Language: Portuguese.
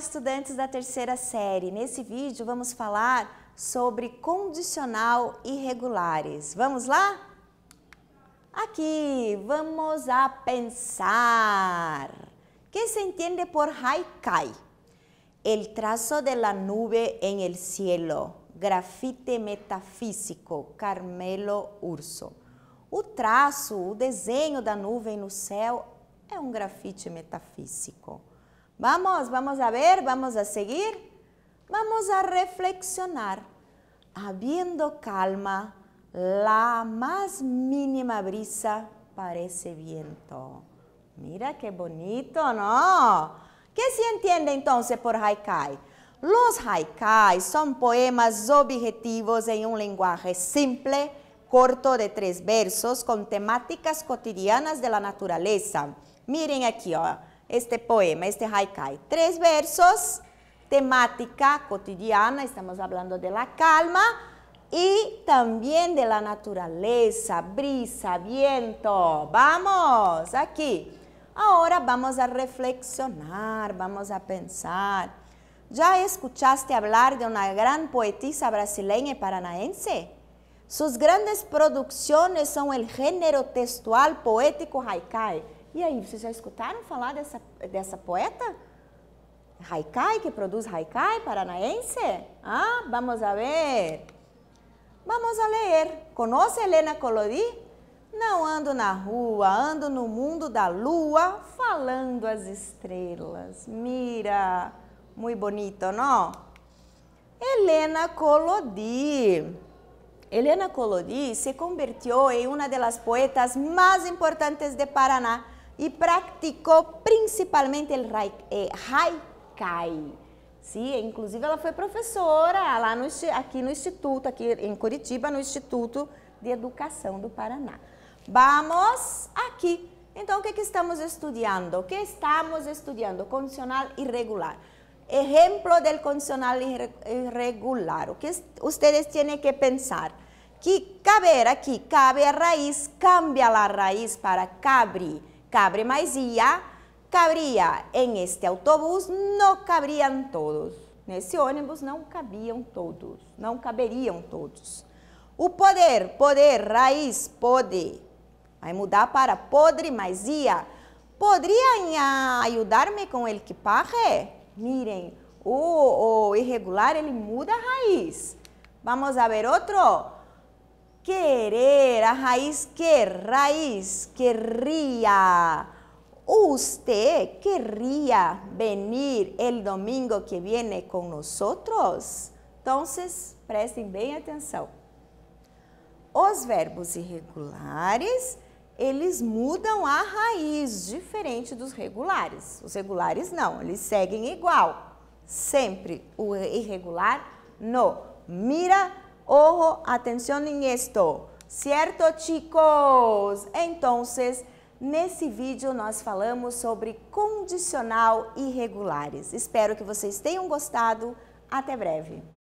estudantes da terceira série. Nesse vídeo vamos falar sobre condicional irregulares. Vamos lá? Aqui, vamos a pensar. que se entende por haikai? El trazo de la nube en el cielo. Grafite metafísico, Carmelo Urso. O traço, o desenho da nuvem no céu é um grafite metafísico. Vamos, vamos a ver, vamos a seguir. Vamos a reflexionar. Habiendo calma, la más mínima brisa parece viento. Mira qué bonito, ¿no? ¿Qué se entiende entonces por haikai? Los haikai son poemas objetivos en un lenguaje simple, corto de tres versos, con temáticas cotidianas de la naturaleza. Miren aquí, ah, este poema, este haikai. Tres versos, temática cotidiana, estamos hablando de la calma y también de la naturaleza, brisa, viento. Vamos, aquí. Ahora vamos a reflexionar, vamos a pensar. ¿Ya escuchaste hablar de una gran poetisa brasileña y paranaense? Sus grandes producciones são el gênero textual poético haikai. E aí, vocês já escutaram falar dessa, dessa poeta? Haikai, que produz haikai paranaense? Ah, vamos a ver. Vamos a ler. Conoce Helena Colodi? Não ando na rua, ando no mundo da lua, falando as estrelas. Mira, muito bonito, não? Helena Colodi. Helena Colodi se convirtiu em uma das poetas mais importantes de Paraná e praticou principalmente o eh, haikai. Sí, inclusive ela foi professora lá no, aqui no Instituto, aqui em Curitiba, no Instituto de Educação do Paraná. Vamos aqui. Então, o que, é que estamos estudando? O que estamos estudando? Condicional irregular. Exemplo do condicional irregular. O que vocês têm que pensar? Que caber aqui, cabe a raiz, cambia a raiz para cabri. Cabre mais ia, cabria. Em este autobús não cabriam todos. Nesse ônibus não cabiam todos, não caberiam todos. O poder, poder, raiz, pode. Vai mudar para podre mais ia. Poderiam ajudar-me com o equipaje? Miren, o, o irregular ele muda a raiz. Vamos a ver outro. Querer, a raiz quer, raiz, querria. ¿Usted querría venir el domingo que viene con nosotros? Entonces, prestem bem atenção. Os verbos irregulares, eles mudam a raiz, diferente dos regulares. Os regulares não, eles seguem igual. Sempre o irregular no mira Ojo, atenção em esto. Certo, chicos? Então, nesse vídeo nós falamos sobre condicional irregulares. Espero que vocês tenham gostado. Até breve.